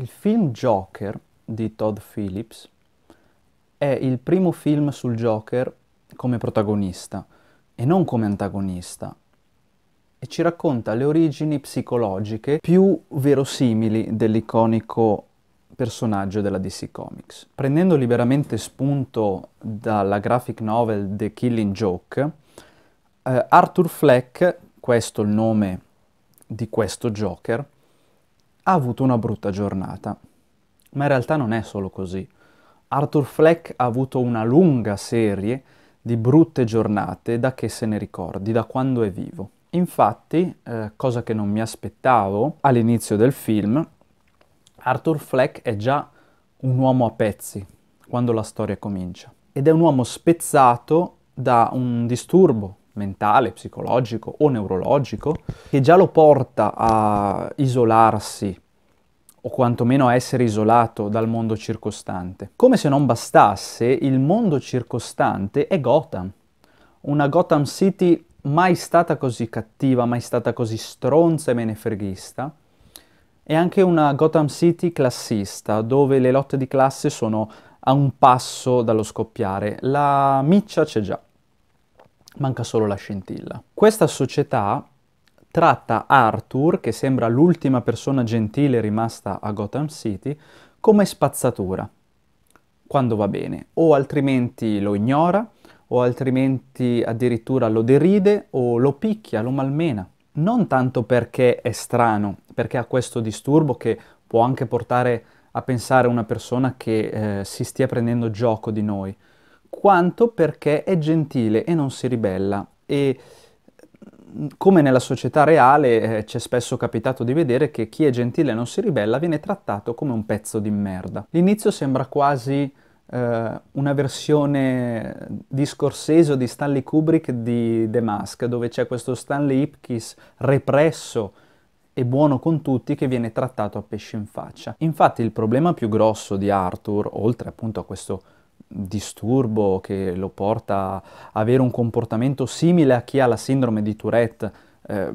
il film Joker di Todd Phillips è il primo film sul Joker come protagonista e non come antagonista e ci racconta le origini psicologiche più verosimili dell'iconico personaggio della DC Comics. Prendendo liberamente spunto dalla graphic novel The Killing Joke, eh, Arthur Fleck, questo è il nome di questo Joker, ha avuto una brutta giornata. Ma in realtà non è solo così. Arthur Fleck ha avuto una lunga serie di brutte giornate da che se ne ricordi, da quando è vivo. Infatti, eh, cosa che non mi aspettavo all'inizio del film, Arthur Fleck è già un uomo a pezzi quando la storia comincia ed è un uomo spezzato da un disturbo mentale, psicologico o neurologico che già lo porta a isolarsi o quantomeno a essere isolato dal mondo circostante. Come se non bastasse, il mondo circostante è Gotham, una Gotham City mai stata così cattiva, mai stata così stronza e menefreghista, è anche una Gotham City classista, dove le lotte di classe sono a un passo dallo scoppiare. La miccia c'è già manca solo la scintilla. Questa società tratta Arthur, che sembra l'ultima persona gentile rimasta a Gotham City, come spazzatura, quando va bene, o altrimenti lo ignora, o altrimenti addirittura lo deride o lo picchia, lo malmena. Non tanto perché è strano, perché ha questo disturbo che può anche portare a pensare una persona che eh, si stia prendendo gioco di noi, quanto perché è gentile e non si ribella. E mm, come nella società reale eh, ci è spesso capitato di vedere che chi è gentile e non si ribella viene trattato come un pezzo di merda. L'inizio sembra quasi eh, una versione di Scorsese o di Stanley Kubrick di The Mask, dove c'è questo Stanley Ipkiss represso e buono con tutti che viene trattato a pesce in faccia. Infatti il problema più grosso di Arthur, oltre appunto a questo disturbo che lo porta a avere un comportamento simile a chi ha la sindrome di Tourette eh,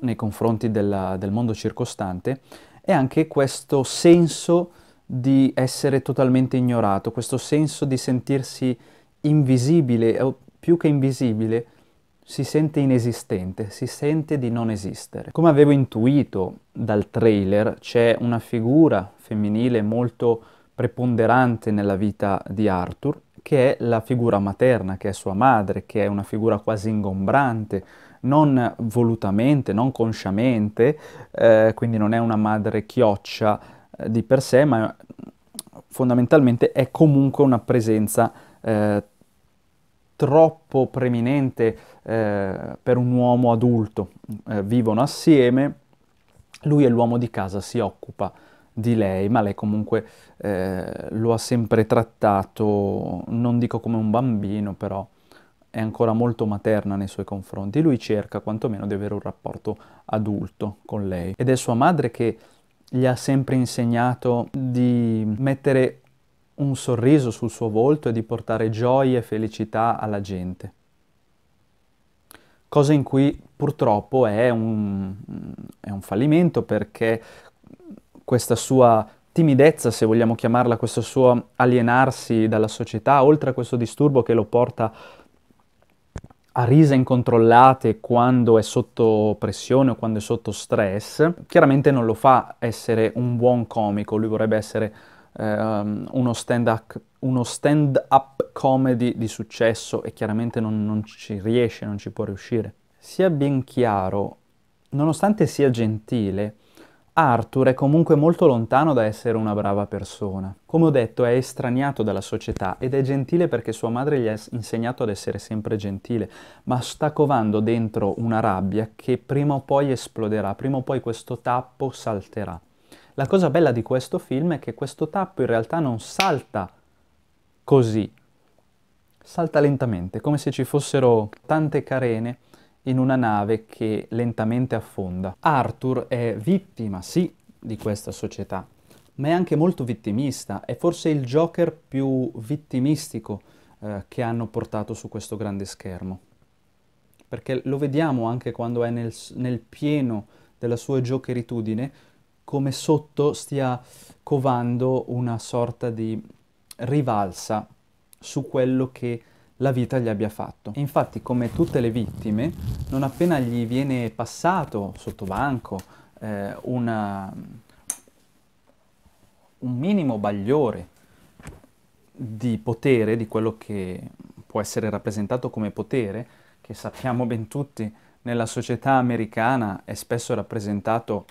nei confronti della, del mondo circostante, è anche questo senso di essere totalmente ignorato, questo senso di sentirsi invisibile, o più che invisibile, si sente inesistente, si sente di non esistere. Come avevo intuito dal trailer, c'è una figura femminile molto preponderante nella vita di Arthur, che è la figura materna, che è sua madre, che è una figura quasi ingombrante, non volutamente, non consciamente, eh, quindi non è una madre chioccia eh, di per sé, ma fondamentalmente è comunque una presenza eh, troppo preminente eh, per un uomo adulto. Eh, vivono assieme, lui è l'uomo di casa, si occupa di lei, ma lei comunque eh, lo ha sempre trattato, non dico come un bambino, però è ancora molto materna nei suoi confronti. Lui cerca quantomeno di avere un rapporto adulto con lei. Ed è sua madre che gli ha sempre insegnato di mettere un sorriso sul suo volto e di portare gioia e felicità alla gente. Cosa in cui purtroppo è un, è un fallimento perché questa sua timidezza, se vogliamo chiamarla, questo suo alienarsi dalla società, oltre a questo disturbo che lo porta a risa incontrollate quando è sotto pressione o quando è sotto stress, chiaramente non lo fa essere un buon comico, lui vorrebbe essere ehm, uno, stand up, uno, stand up, comedy di successo e chiaramente non, non ci riesce, non ci può riuscire. Sia ben chiaro, nonostante sia gentile, Arthur è comunque molto lontano da essere una brava persona. Come ho detto, è estraniato dalla società ed è gentile perché sua madre gli ha insegnato ad essere sempre gentile, ma sta covando dentro una rabbia che prima o poi esploderà, prima o poi questo tappo salterà. La cosa bella di questo film è che questo tappo in realtà non salta così, salta lentamente, come se ci fossero tante carene in una nave che lentamente affonda. Arthur è vittima, sì, di questa società, ma è anche molto vittimista, è forse il Joker più vittimistico eh, che hanno portato su questo grande schermo. Perché lo vediamo anche quando è nel, nel pieno della sua giocheritudine, come sotto stia covando una sorta di rivalsa su quello che la vita gli abbia fatto. E infatti, come tutte le vittime, non appena gli viene passato sotto banco eh, una, un minimo bagliore di potere, di quello che può essere rappresentato come potere, che sappiamo ben tutti nella società americana è spesso rappresentato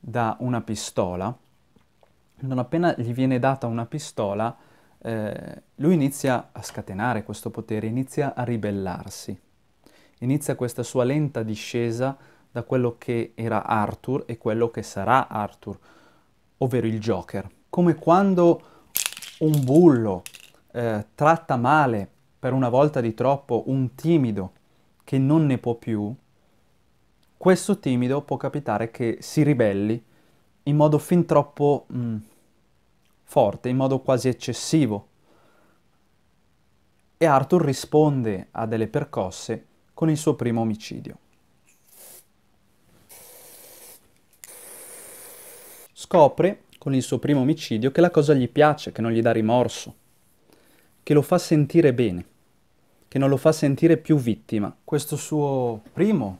da una pistola, non appena gli viene data una pistola, eh, lui inizia a scatenare questo potere, inizia a ribellarsi, inizia questa sua lenta discesa da quello che era Arthur e quello che sarà Arthur, ovvero il Joker. Come quando un bullo eh, tratta male per una volta di troppo un timido che non ne può più, questo timido può capitare che si ribelli in modo fin troppo mh, mm, forte in modo quasi eccessivo. E Arthur risponde a delle percosse con il suo primo omicidio. Scopre con il suo primo omicidio che la cosa gli piace, che non gli dà rimorso, che lo fa sentire bene, che non lo fa sentire più vittima. Questo suo primo,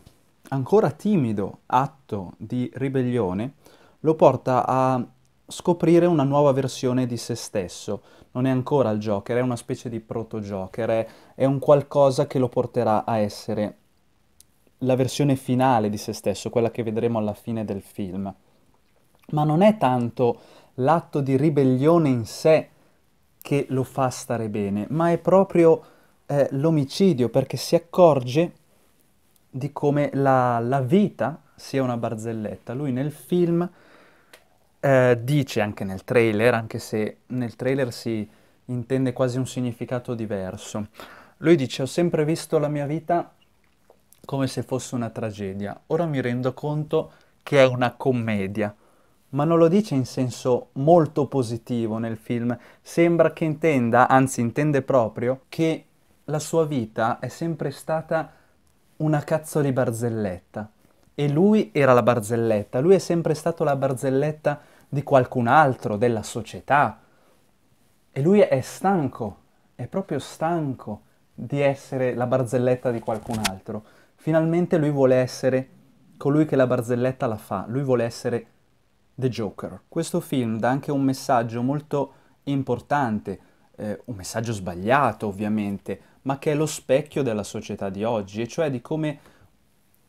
ancora timido atto di ribellione lo porta a scoprire una nuova versione di se stesso. Non è ancora il Joker, è una specie di proto-Joker, è, è un qualcosa che lo porterà a essere la versione finale di se stesso, quella che vedremo alla fine del film. Ma non è tanto l'atto di ribellione in sé che lo fa stare bene, ma è proprio eh, l'omicidio perché si accorge di come la, la vita sia una barzelletta. Lui nel film eh, dice anche nel trailer, anche se nel trailer si intende quasi un significato diverso, lui dice ho sempre visto la mia vita come se fosse una tragedia, ora mi rendo conto che è una commedia, ma non lo dice in senso molto positivo nel film, sembra che intenda, anzi intende proprio, che la sua vita è sempre stata una cazzo di barzelletta. E lui era la barzelletta, lui è sempre stato la barzelletta di qualcun altro, della società. E lui è stanco, è proprio stanco di essere la barzelletta di qualcun altro. Finalmente lui vuole essere colui che la barzelletta la fa, lui vuole essere The Joker. Questo film dà anche un messaggio molto importante, eh, un messaggio sbagliato ovviamente, ma che è lo specchio della società di oggi, e cioè di come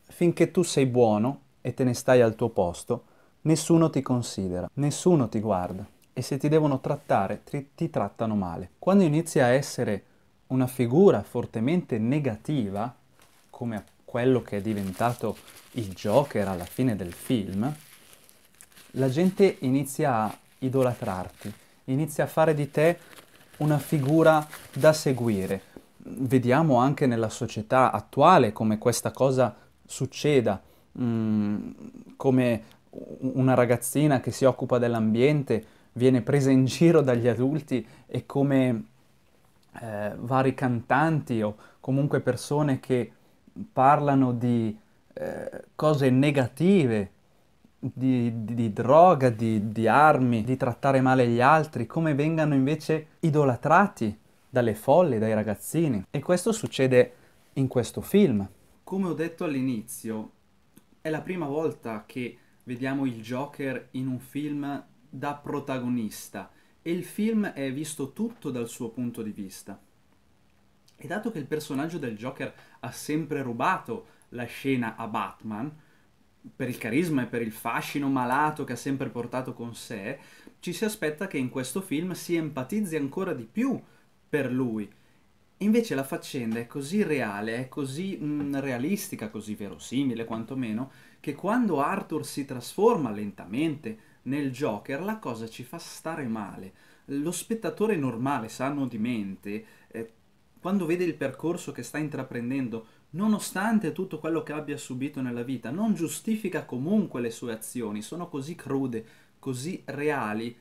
finché tu sei buono e te ne stai al tuo posto, Nessuno ti considera, nessuno ti guarda e se ti devono trattare ti, ti trattano male. Quando inizi a essere una figura fortemente negativa, come quello che è diventato il Joker alla fine del film, la gente inizia a idolatrarti, inizia a fare di te una figura da seguire. Vediamo anche nella società attuale come questa cosa succeda, mm, come una ragazzina che si occupa dell'ambiente viene presa in giro dagli adulti e come eh, vari cantanti o comunque persone che parlano di eh, cose negative, di, di, di droga, di, di armi, di trattare male gli altri, come vengano invece idolatrati dalle folle, dai ragazzini. E questo succede in questo film. Come ho detto all'inizio, è la prima volta che vediamo il Joker in un film da protagonista e il film è visto tutto dal suo punto di vista. E dato che il personaggio del Joker ha sempre rubato la scena a Batman, per il carisma e per il fascino malato che ha sempre portato con sé, ci si aspetta che in questo film si empatizzi ancora di più per lui invece la faccenda è così reale, è così mh, mm, realistica, così verosimile quantomeno, che quando Arthur si trasforma lentamente nel Joker la cosa ci fa stare male. Lo spettatore normale, sano di mente, eh, quando vede il percorso che sta intraprendendo, nonostante tutto quello che abbia subito nella vita, non giustifica comunque le sue azioni, sono così crude, così reali,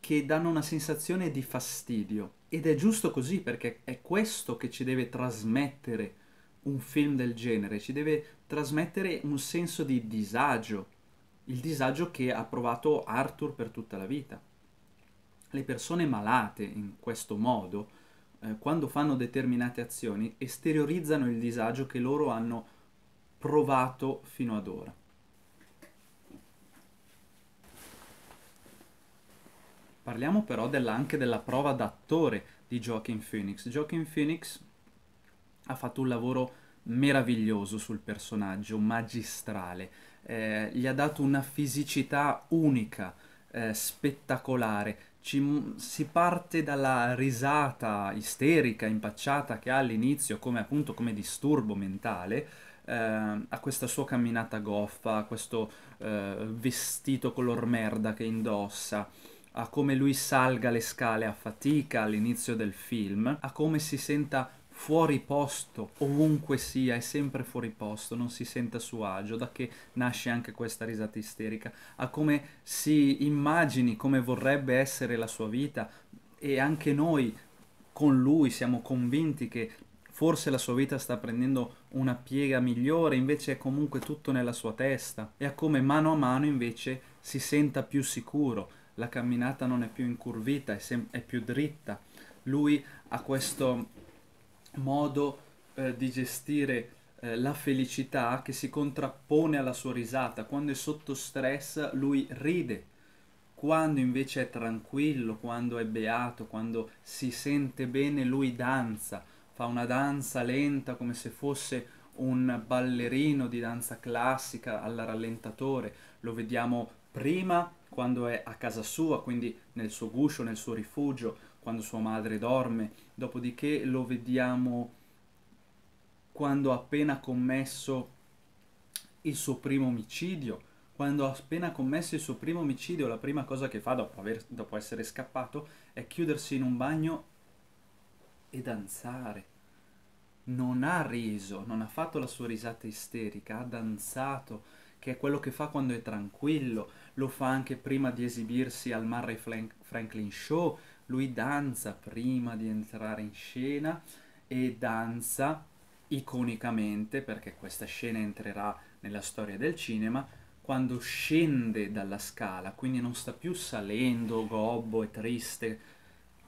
che danno una sensazione di fastidio. Ed è giusto così perché è questo che ci deve trasmettere un film del genere, ci deve trasmettere un senso di disagio, il disagio che ha provato Arthur per tutta la vita. Le persone malate in questo modo, eh, quando fanno determinate azioni, esteriorizzano il disagio che loro hanno provato fino ad ora. Parliamo però della, anche della prova d'attore di Joaquin Phoenix. Joaquin Phoenix ha fatto un lavoro meraviglioso sul personaggio, magistrale. Eh, gli ha dato una fisicità unica, eh, spettacolare. Ci, si parte dalla risata isterica, impacciata che ha all'inizio come appunto come disturbo mentale, Uh, a questa sua camminata goffa, a questo uh, vestito color merda che indossa, a come lui salga le scale a fatica all'inizio del film, a come si senta fuori posto, ovunque sia, è sempre fuori posto, non si sente a suo agio, da che nasce anche questa risata isterica, a come si immagini come vorrebbe essere la sua vita e anche noi con lui siamo convinti che forse la sua vita sta prendendo una piega migliore, invece è comunque tutto nella sua testa e a come mano a mano invece si senta più sicuro la camminata non è più incurvita, è, sem- è più dritta. Lui ha questo modo eh, di gestire eh, la felicità che si contrappone alla sua risata. Quando è sotto stress lui ride, quando invece è tranquillo, quando è beato, quando si sente bene lui danza, fa una danza lenta come se fosse un ballerino di danza classica alla rallentatore, lo vediamo prima quando è a casa sua, quindi nel suo guscio, nel suo rifugio, quando sua madre dorme, dopodiché lo vediamo quando ha appena commesso il suo primo omicidio, quando ha appena commesso il suo primo omicidio, la prima cosa che fa dopo, aver, dopo essere scappato è chiudersi in un bagno e danzare. Non ha riso, non ha fatto la sua risata isterica, ha danzato, che è quello che fa quando è tranquillo, lo fa anche prima di esibirsi al Murray Franklin Show, lui danza prima di entrare in scena e danza iconicamente, perché questa scena entrerà nella storia del cinema, quando scende dalla scala, quindi non sta più salendo gobbo e triste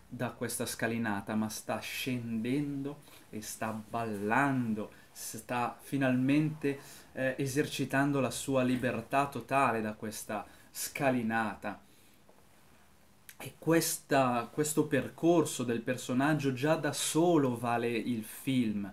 da questa scalinata, ma sta scendendo e sta ballando, sta finalmente eh, esercitando la sua libertà totale da questa scalinata scalinata. E questa, questo percorso del personaggio già da solo vale il film,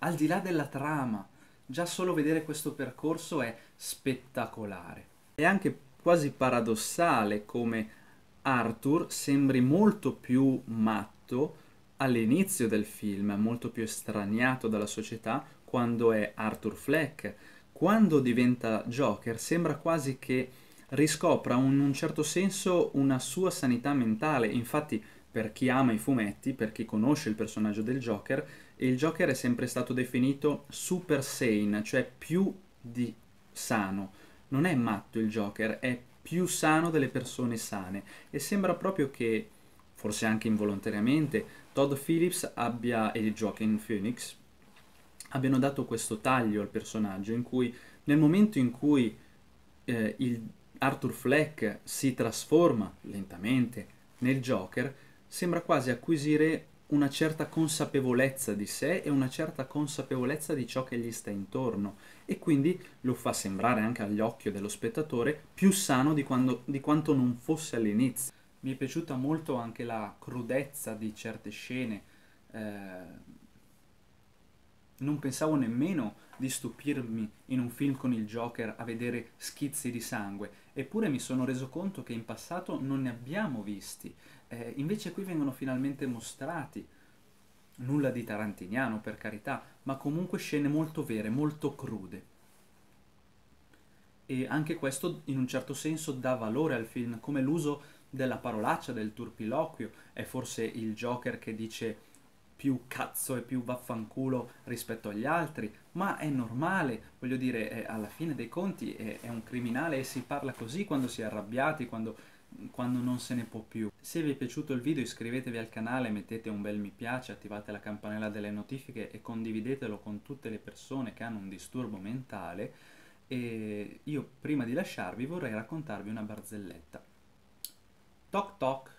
al di là della trama, già solo vedere questo percorso è spettacolare. È anche quasi paradossale come Arthur sembri molto più matto all'inizio del film, molto più estraniato dalla società quando è Arthur Fleck. Quando diventa Joker sembra quasi che riscopra in un certo senso una sua sanità mentale. Infatti, per chi ama i fumetti, per chi conosce il personaggio del Joker, il Joker è sempre stato definito super sane, cioè più di sano. Non è matto il Joker, è più sano delle persone sane e sembra proprio che forse anche involontariamente Todd Phillips abbia e il Joaquin Phoenix abbiano dato questo taglio al personaggio in cui nel momento in cui eh, il Arthur Fleck si trasforma lentamente nel Joker, sembra quasi acquisire una certa consapevolezza di sé e una certa consapevolezza di ciò che gli sta intorno e quindi lo fa sembrare anche agli occhi dello spettatore più sano di, quando, di quanto non fosse all'inizio. Mi è piaciuta molto anche la crudezza di certe scene, eh, non pensavo nemmeno di stupirmi in un film con il Joker a vedere schizzi di sangue, Eppure mi sono reso conto che in passato non ne abbiamo visti, eh, invece qui vengono finalmente mostrati. Nulla di tarantiniano, per carità, ma comunque scene molto vere, molto crude. E anche questo, in un certo senso, dà valore al film, come l'uso della parolaccia, del turpiloquio. È forse il Joker che dice più cazzo e più vaffanculo rispetto agli altri, ma è normale, voglio dire, è, alla fine dei conti è, è, un criminale e si parla così quando si è arrabbiati, quando, quando non se ne può più. Se vi è piaciuto il video iscrivetevi al canale, mettete un bel mi piace, attivate la campanella delle notifiche e condividetelo con tutte le persone che hanno un disturbo mentale e io prima di lasciarvi vorrei raccontarvi una barzelletta. Toc toc!